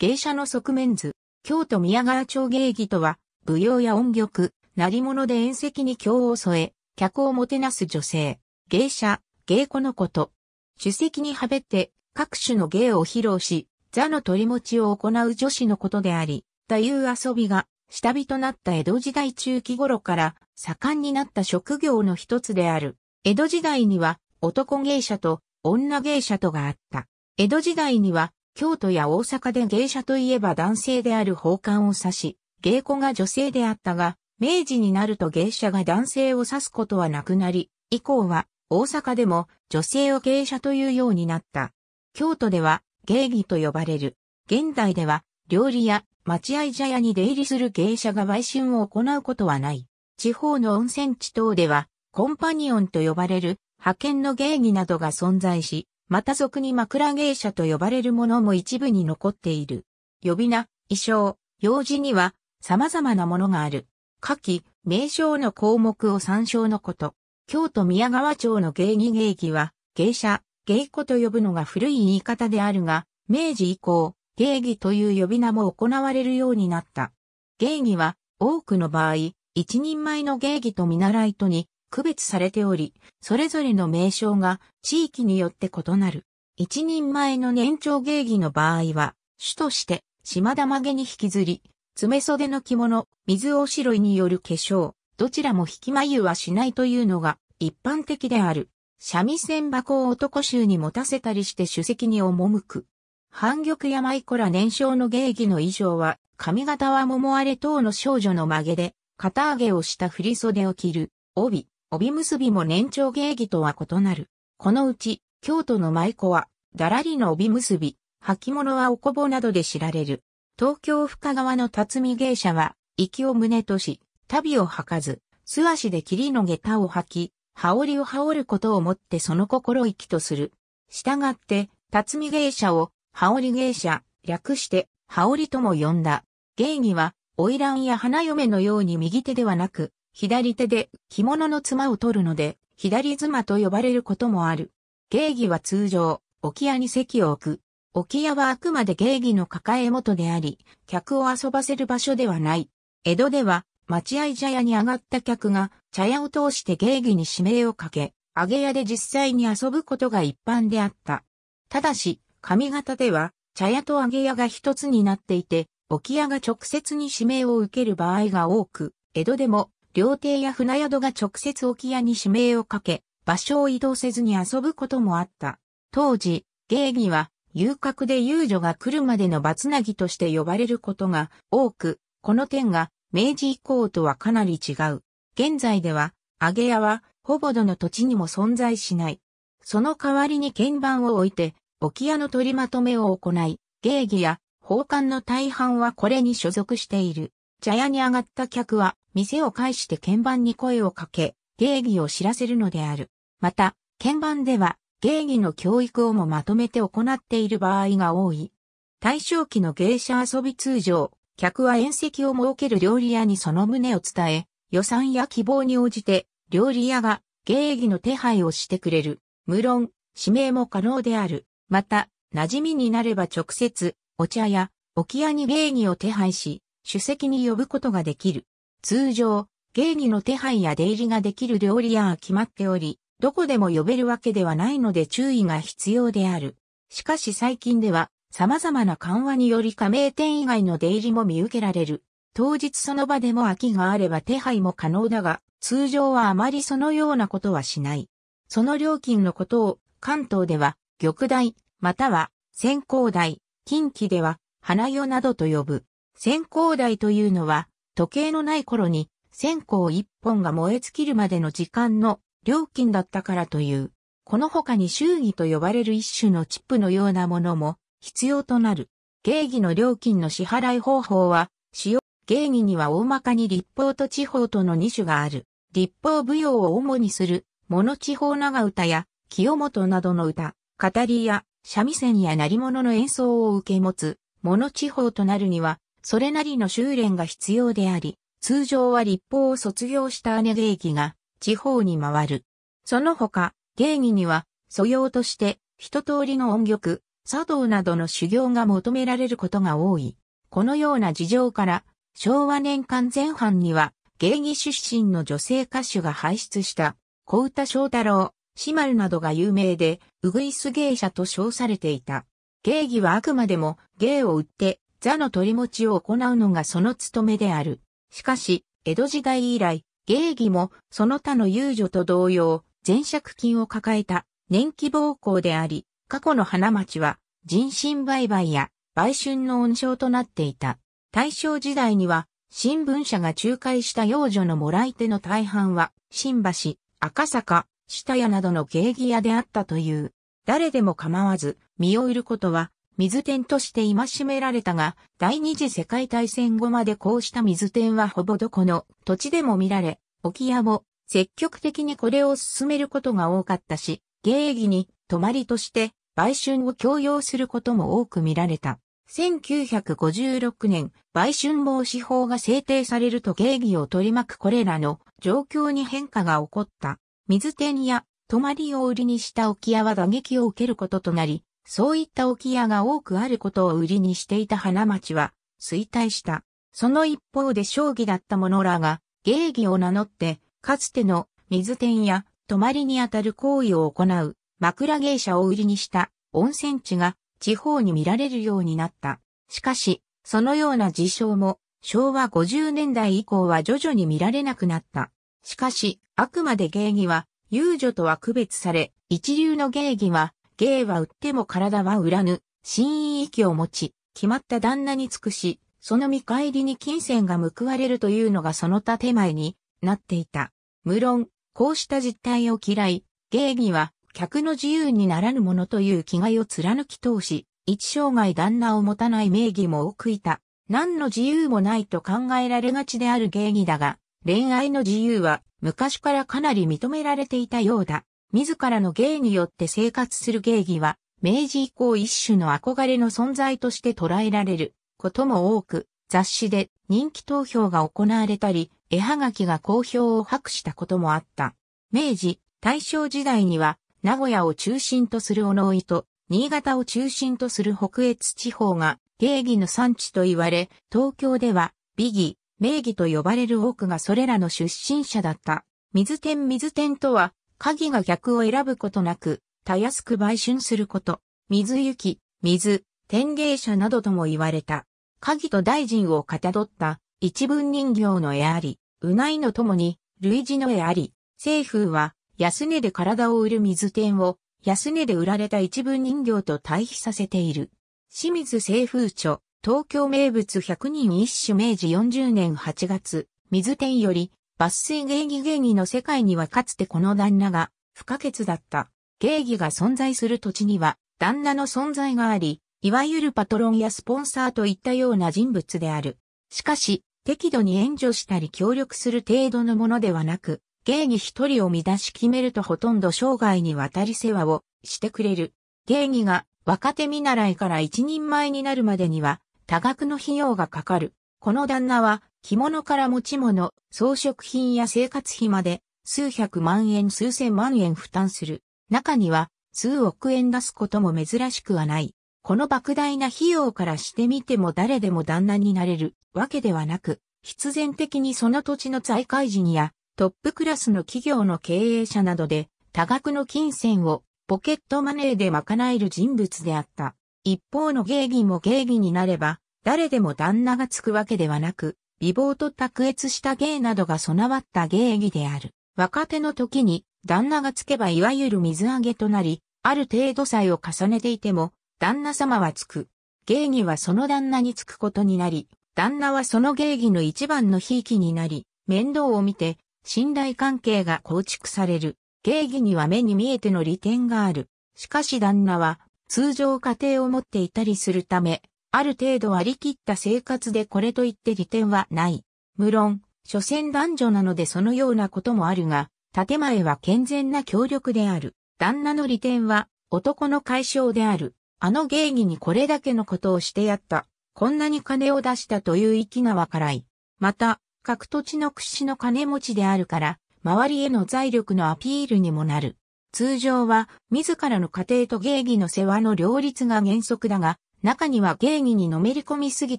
芸者の側面図、京都宮川町芸妓とは、舞踊や音曲、鳴り物で宴席に京を添え、客をもてなす女性、芸者、芸妓のこと。主席にはべって各種の芸を披露し、座の取り持ちを行う女子のことであり、という遊びが下火となった江戸時代中期頃から盛んになった職業の一つである。江戸時代には男芸者と女芸者とがあった。江戸時代には京都や大阪で芸者といえば男性である宝冠を指し、芸妓が女性であったが、明治になると芸者が男性を指すことはなくなり、以降は大阪でも女性を芸者というようになった。京都では芸妓と呼ばれる。現代では料理や待合茶屋に出入りする芸者が売春を行うことはない。地方の温泉地等ではコンパニオンと呼ばれる派遣の芸妓などが存在し、また俗に枕芸者と呼ばれるものも一部に残っている。呼び名、衣装、用事には様々なものがある。下記、名称の項目を参照のこと。京都宮川町の芸儀芸儀は、芸者、芸妓と呼ぶのが古い言い方であるが、明治以降、芸儀という呼び名も行われるようになった。芸儀は、多くの場合、一人前の芸儀と見習いとに区別されており、それぞれの名称が地域によって異なる。一人前の年長芸妓の場合は、主として島田曲げに引きずり、爪袖の着物、水おしろいによる化粧、どちらも引き眉はしないというのが一般的である。三味線箱を男衆に持たせたりして主席に赴く。反玉山井子ら年少の芸妓の衣装は、髪型は桃荒れ等の少女の曲げで、肩上げをした振袖を着る、帯、帯結びも年長芸儀とは異なる。このうち、京都の舞妓は、だらりの帯結び、履物はおこぼなどで知られる。東京深川の辰巳芸者は、息を胸とし、旅を履かず、素足で霧の下駄を履き、羽織を羽織ることをもってその心意気とする。したがって、辰巳芸者を、羽織芸者、略して、羽織とも呼んだ。芸儀は、花魁や花嫁のように右手ではなく、左手で着物の妻を取るので、左妻と呼ばれることもある。芸妓は通常、置屋に席を置く。置屋はあくまで芸妓の抱え元であり、客を遊ばせる場所ではない。江戸では、待合茶屋に上がった客が、茶屋を通して芸妓に指名をかけ、揚げ屋で実際に遊ぶことが一般であった。ただし、上方では、茶屋と揚げ屋が一つになっていて、置屋が直接に指名を受ける場合が多く、江戸でも料亭や船宿が直接沖屋に指名をかけ、場所を移動せずに遊ぶこともあった。当時、芸妓は遊郭で遊女が来るまでの罰なぎとして呼ばれることが多く、この点が明治以降とはかなり違う。現在では、揚げ屋はほぼどの土地にも存在しない。その代わりに鍵盤を置いて、沖屋の取りまとめを行い、芸妓や宝冠の大半はこれに所属している。茶屋に上がった客は店を介して鍵盤に声をかけ、芸儀を知らせるのである。また、鍵盤では、芸儀の教育をもまとめて行っている場合が多い。大正期の芸者遊び通常、客は宴席を設ける料理屋にその旨を伝え、予算や希望に応じて、料理屋が芸儀の手配をしてくれる。無論、指名も可能である。また、馴染みになれば直接、お茶や、置屋に芸儀を手配し、主席に呼ぶことができる。通常、芸妓の手配や出入りができる料理屋は決まっており、どこでも呼べるわけではないので注意が必要である。しかし最近では、様々な緩和により加盟店以外の出入りも見受けられる。当日その場でも空きがあれば手配も可能だが、通常はあまりそのようなことはしない。その料金のことを、関東では、玉代、または、先行代、近畿では、花代などと呼ぶ。先行代というのは、時計のない頃に線香一本が燃え尽きるまでの時間の料金だったからという。この他に周儀と呼ばれる一種のチップのようなものも必要となる。芸儀の料金の支払い方法は、使用、芸儀には大まかに立法と地方との2種がある。立法舞踊を主にする、物地方長唄や、清本などの歌、語りや、三味線や鳴り物の演奏を受け持つ、物地方となるには、それなりの修練が必要であり、通常は立法を卒業した姉芸妓が地方に回る。その他、芸妓には素養として一通りの音曲、茶道などの修行が求められることが多い。このような事情から、昭和年間前半には、芸妓出身の女性歌手が輩出した、小歌翔太郎、シマルなどが有名で、うぐいす芸者と称されていた。芸妓はあくまでも芸を売って座の取り持ちを行うのがその務めである。しかし、江戸時代以来、芸儀もその他の遊女と同様、前借金を抱えた年季暴行であり、過去の花町は人身売買や売春の温床となっていた。大正時代には、新聞社が仲介した幼女のもらい手の大半は、新橋、赤坂、下屋などの芸妓屋であったという。誰でも構わず、身を売ることは、水天として戒められたが、第二次世界大戦後までこうした水天はほぼどこの土地でも見られ、沖屋も積極的にこれを進めることが多かったし、芸儀に泊まりとして売春を強要することも多く見られた。1956年、売春防止法が制定されると芸儀を取り巻くこれらの状況に変化が起こった。水天や泊まりを売りにした沖屋は打撃を受けることとなり、そういった置屋が多くあることを売りにしていた花町は衰退した。その一方で将棋だった者らが芸儀を名乗って、かつての水店や泊まりにあたる行為を行う枕芸者を売りにした温泉地が地方に見られるようになった。しかし、そのような事象も昭和50年代以降は徐々に見られなくなった。しかし、あくまで芸儀は遊女とは区別され、一流の芸儀は芸は売っても体は売らぬ、新意域を持ち、決まった旦那に尽くし、その見返りに金銭が報われるというのがその建前になっていた。無論、こうした実態を嫌い、芸には客の自由にならぬものという気概を貫き通し、一生涯旦那を持たない名義も多くいた。何の自由もないと考えられがちである芸儀だが、恋愛の自由は昔からかなり認められていたようだ。自らの芸によって生活する芸儀は、明治以降一種の憧れの存在として捉えられることも多く、雑誌で人気投票が行われたり、絵はがきが好評を博したこともあった。明治、大正時代には、名古屋を中心とする小の井と、新潟を中心とする北越地方が、芸儀の産地と言われ、東京では、美儀、名義と呼ばれる多くがそれらの出身者だった。水天水天とは、鍵が客を選ぶことなく、たやすく売春すること、水行き、水、天芸者などとも言われた。鍵と大臣をかたどった一文人形の絵あり、うないのともに、類似の絵あり、清風は安値で体を売る水天を安値で売られた一文人形と対比させている。清水清風著、東京名物100人一首明治40年8月、水天より、抜粋芸儀芸儀の世界にはかつてこの旦那が不可欠だった。芸儀が存在する土地には旦那の存在があり、いわゆるパトロンやスポンサーといったような人物である。しかし、適度に援助したり協力する程度のものではなく、芸儀一人を乱し決めるとほとんど生涯にわたり世話をしてくれる。芸儀が若手見習いから一人前になるまでには多額の費用がかかる。この旦那は着物から持ち物、装飾品や生活費まで数百万円数千万円負担する。中には数億円出すことも珍しくはない。この莫大な費用からしてみても誰でも旦那になれるわけではなく、必然的にその土地の財界人やトップクラスの企業の経営者などで多額の金銭をポケットマネーで賄える人物であった。一方の芸儀も芸儀になれば誰でも旦那がつくわけではなく、美貌と卓越した芸などが備わった芸技である。若手の時に旦那がつけばいわゆる水揚げとなり、ある程度歳を重ねていても、旦那様はつく。芸技はその旦那につくことになり、旦那はその芸技の一番のひいきになり、面倒を見て、信頼関係が構築される。芸技には目に見えての利点がある。しかし旦那は、通常家庭を持っていたりするため、ある程度ありきった生活でこれといって利点はない。無論、所詮男女なのでそのようなこともあるが、建前は健全な協力である。旦那の利点は男の解消である。あの芸儀にこれだけのことをしてやった。こんなに金を出したという息がわからい。また、各土地の屈指の金持ちであるから、周りへの財力のアピールにもなる。通常は、自らの家庭と芸儀の世話の両立が原則だが、中には芸儀にのめり込みすぎ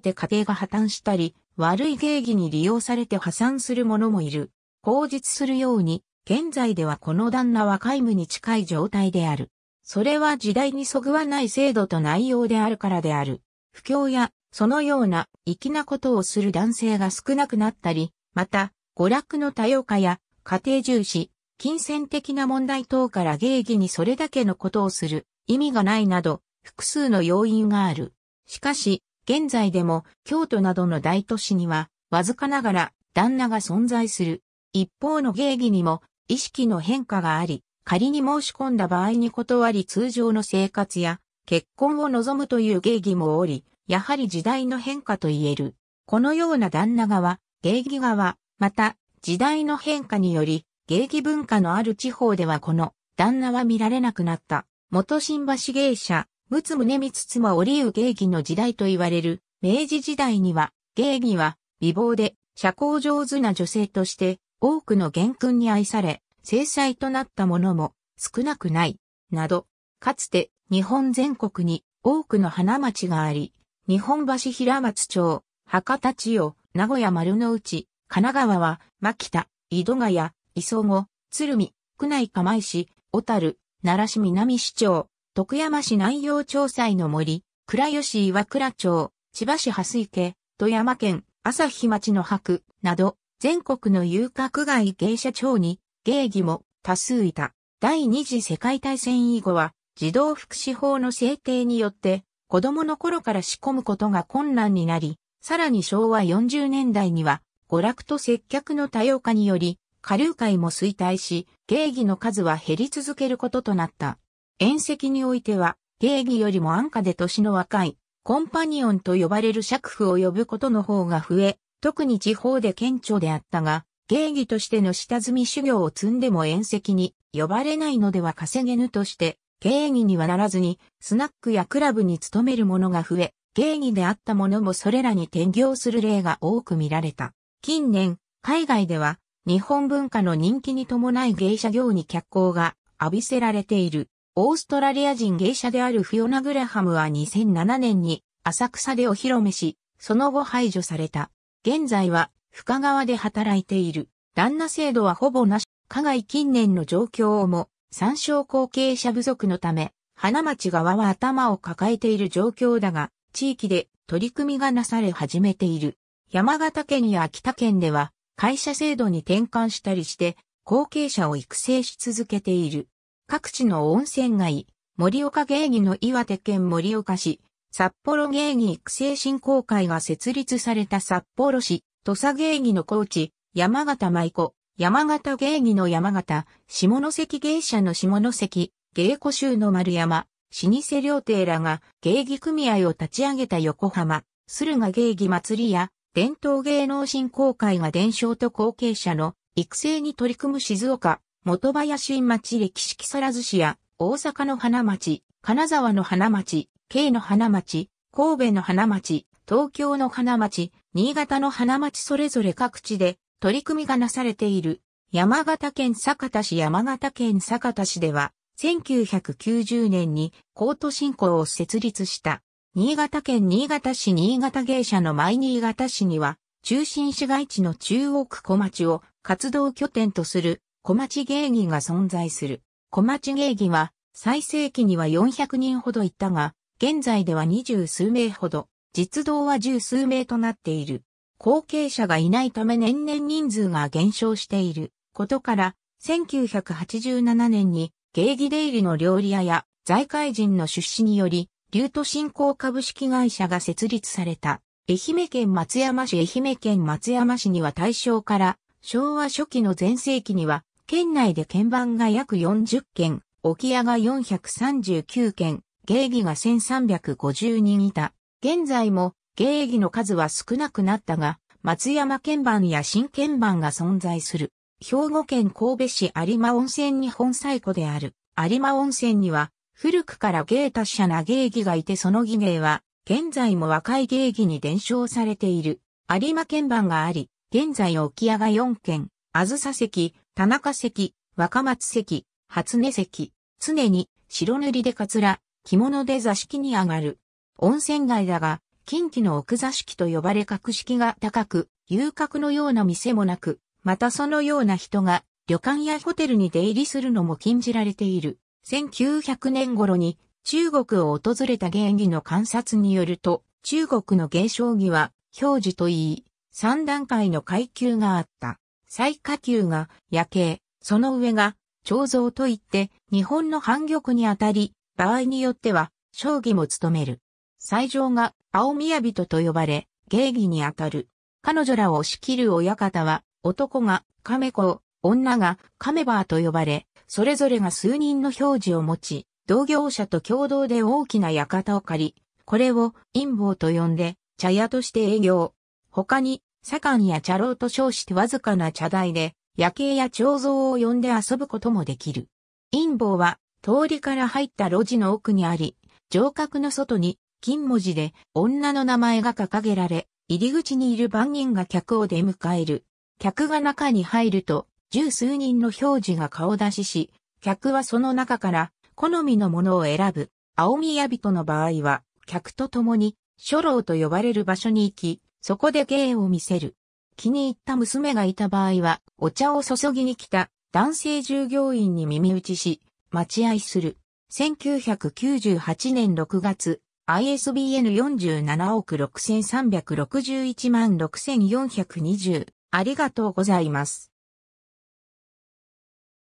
て家庭が破綻したり、悪い芸儀に利用されて破産する者もいる。口実するように、現在ではこの旦那は皆無に近い状態である。それは時代にそぐわない制度と内容であるからである。不況や、そのような粋なことをする男性が少なくなったり、また、娯楽の多様化や、家庭重視、金銭的な問題等から芸儀にそれだけのことをする、意味がないなど、複数の要因がある。しかし、現在でも京都などの大都市には、わずかながら旦那が存在する。一方の芸儀にも意識の変化があり、仮に申し込んだ場合に断り通常の生活や結婚を望むという芸儀もおり、やはり時代の変化と言える。このような旦那側、芸儀側、また時代の変化により、芸儀文化のある地方ではこの旦那は見られなくなった。元新橋芸者、陸奥宗光妻り生芸妓の時代と言われる、明治時代には、芸妓は、美貌で、社交上手な女性として、多くの元君に愛され、制裁となったものも、少なくない、など、かつて、日本全国に、多くの花町があり、日本橋平松町、博多千代、名古屋丸の内、神奈川は、牧田、井戸ヶ谷、磯子、鶴見、区内釜石、小樽、奈良市南市長、徳山市南洋町祭の森、倉吉岩倉町、千葉市蓮池、富山県、朝日町の白、など、全国の遊郭外芸者町に、芸妓も多数いた。第二次世界大戦以後は、児童福祉法の制定によって、子供の頃から仕込むことが困難になり、さらに昭和40年代には、娯楽と接客の多様化により、下流会も衰退し、芸妓の数は減り続けることとなった。宴席においては、定義よりも安価で年の若い、コンパニオンと呼ばれる尺夫を呼ぶことの方が増え、特に地方で顕著であったが、芸儀としての下積み修行を積んでも宴席に呼ばれないのでは稼げぬとして、芸儀にはならずに、スナックやクラブに勤める者が増え、芸儀であった者もそれらに転業する例が多く見られた。近年、海外では、日本文化の人気に伴い芸者業に脚光が浴びせられている。オーストラリア人芸者であるフィオナ・グラハムは2007年に浅草でお披露目し、その後排除された。現在は深川で働いている。旦那制度はほぼなし、加害近年の状況をも、参照後継者不足のため、花町側は頭を抱えている状況だが、地域で取り組みがなされ始めている。山形県や秋田県では、会社制度に転換したりして、後継者を育成し続けている。各地の温泉街、盛岡芸妓の岩手県盛岡市、札幌芸妓育成振興会が設立された札幌市、土佐芸妓の高知、山形舞子、山形芸妓の山形、下関芸者の下関、芸妓衆の丸山、老舗料亭らが芸妓組合を立ち上げた横浜、駿河芸妓祭りや伝統芸能振興会が伝承と後継者の育成に取り組む静岡、元林町歴史木更津市や、大阪の花町、金沢の花町、京の花町、神戸の花町、東京の花町、新潟の花町それぞれ各地で取り組みがなされている。山形県酒田市山形県酒田市では、1990年に高都振興を設立した。新潟県新潟市新潟芸者の舞新潟市には、中心市街地の中央区小町を活動拠点とする小町芸妓が存在する。小町芸妓は、最盛期には400人ほどいたが、現在では二十数名ほど、実動は十数名となっている。後継者がいないため年々人数が減少していることから、1987年に芸妓出入りの料理屋や財界人の出資により、竜都振興株式会社が設立された。愛媛県松山市愛媛県松山市には大正から昭和初期の前世紀には県内で鍵盤が約40件、置屋が439件、芸儀が1350人いた。現在も芸儀の数は少なくなったが、松山鍵盤や新鍵盤が存在する。兵庫県神戸市有馬温泉に本最古である。有馬温泉には、古くから芸達者な芸儀がいてその儀芸は、現在も若い芸儀に伝承されている。有馬鍵盤があり、現在置屋が4件、あずさ席、田中関、若松関、初音関、常に白塗りでかつら、着物で座敷に上がる。温泉街だが、近畿の奥座敷と呼ばれ格式が高く、遊郭のような店もなく、またそのような人が旅館やホテルに出入りするのも禁じられている。1900年頃に中国を訪れた芸妓の観察によると、中国の芸将儀は、表示といい、三段階の階級があった。最下級が夜景、その上が彫像といって日本の反玉にあたり、場合によっては将棋も務める。最上が青宮人と呼ばれ、芸儀にあたる。彼女らを仕切る親方は、男が亀子、女が亀バーと呼ばれ、それぞれが数人の表示を持ち、同業者と共同で大きな館を借り、これを陰謀と呼んで、茶屋として営業。他に左官や茶楼と称してわずかな茶台で、夜景や彫像を呼んで遊ぶこともできる。陰謀は、通りから入った路地の奥にあり、城郭の外に、金文字で女の名前が掲げられ、入り口にいる番人が客を出迎える。客が中に入ると、十数人の表示が顔出しし、客はその中から好みのものを選ぶ。青宮人の場合は、客と共に、書楼と呼ばれる場所に行き、そこで芸を見せる。気に入った娘がいた場合は、お茶を注ぎに来た男性従業員に耳打ちし、待合する。1998年6月、ISBN 47億6361万6420。ありがとうございます。